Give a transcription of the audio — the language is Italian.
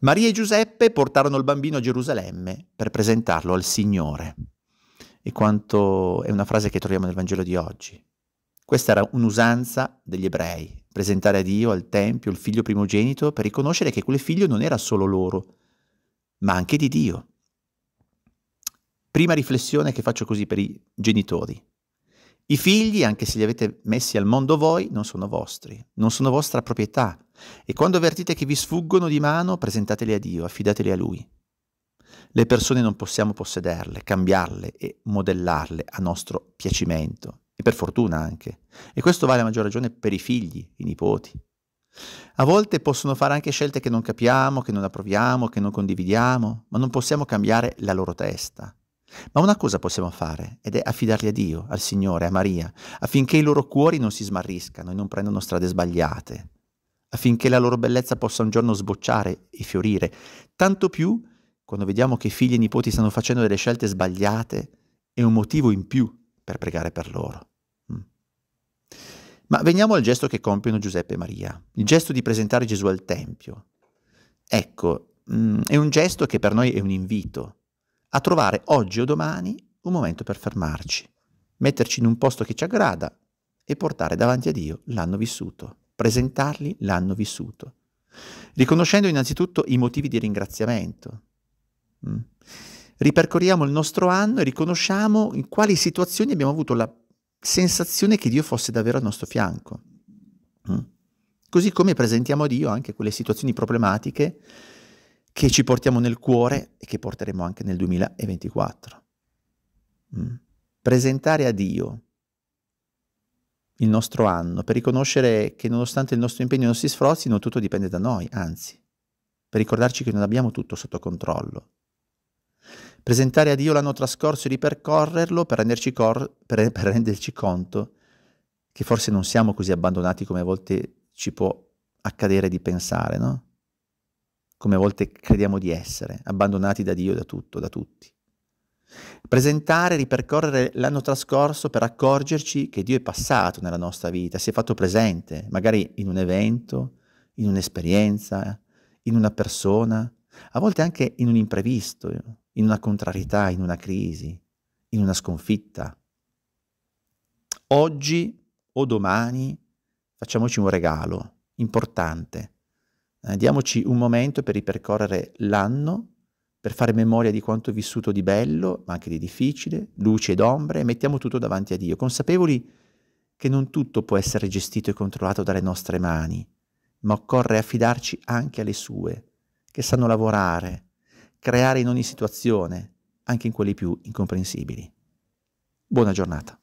Maria e Giuseppe portarono il bambino a Gerusalemme per presentarlo al Signore. E quanto è una frase che troviamo nel Vangelo di oggi. Questa era un'usanza degli ebrei, presentare a Dio, al Tempio, il figlio primogenito per riconoscere che quel figlio non era solo loro, ma anche di Dio. Prima riflessione che faccio così per i genitori. I figli, anche se li avete messi al mondo voi, non sono vostri, non sono vostra proprietà. E quando avvertite che vi sfuggono di mano, presentateli a Dio, affidateli a Lui. Le persone non possiamo possederle, cambiarle e modellarle a nostro piacimento, e per fortuna anche. E questo vale a maggior ragione per i figli, i nipoti. A volte possono fare anche scelte che non capiamo, che non approviamo, che non condividiamo, ma non possiamo cambiare la loro testa. Ma una cosa possiamo fare, ed è affidarli a Dio, al Signore, a Maria, affinché i loro cuori non si smarriscano e non prendano strade sbagliate, affinché la loro bellezza possa un giorno sbocciare e fiorire, tanto più quando vediamo che figli e nipoti stanno facendo delle scelte sbagliate, è un motivo in più per pregare per loro. Mm. Ma veniamo al gesto che compiono Giuseppe e Maria, il gesto di presentare Gesù al Tempio. Ecco, mm, è un gesto che per noi è un invito, a trovare oggi o domani un momento per fermarci, metterci in un posto che ci aggrada e portare davanti a Dio l'anno vissuto, presentargli l'anno vissuto, riconoscendo innanzitutto i motivi di ringraziamento. Mm. Ripercorriamo il nostro anno e riconosciamo in quali situazioni abbiamo avuto la sensazione che Dio fosse davvero al nostro fianco. Mm. Così come presentiamo a Dio anche quelle situazioni problematiche che ci portiamo nel cuore e che porteremo anche nel 2024. Mm. Presentare a Dio il nostro anno, per riconoscere che nonostante il nostro impegno e i nostri sforzi, non tutto dipende da noi, anzi, per ricordarci che non abbiamo tutto sotto controllo. Presentare a Dio l'anno trascorso e ripercorrerlo per renderci, cor- per, per renderci conto che forse non siamo così abbandonati come a volte ci può accadere di pensare, no? come a volte crediamo di essere, abbandonati da Dio, da tutto, da tutti. Presentare, ripercorrere l'anno trascorso per accorgerci che Dio è passato nella nostra vita, si è fatto presente, magari in un evento, in un'esperienza, in una persona, a volte anche in un imprevisto, in una contrarietà, in una crisi, in una sconfitta. Oggi o domani facciamoci un regalo importante eh, diamoci un momento per ripercorrere l'anno, per fare memoria di quanto vissuto di bello, ma anche di difficile, luce ed ombre, e mettiamo tutto davanti a Dio, consapevoli che non tutto può essere gestito e controllato dalle nostre mani, ma occorre affidarci anche alle sue, che sanno lavorare, creare in ogni situazione, anche in quelli più incomprensibili. Buona giornata.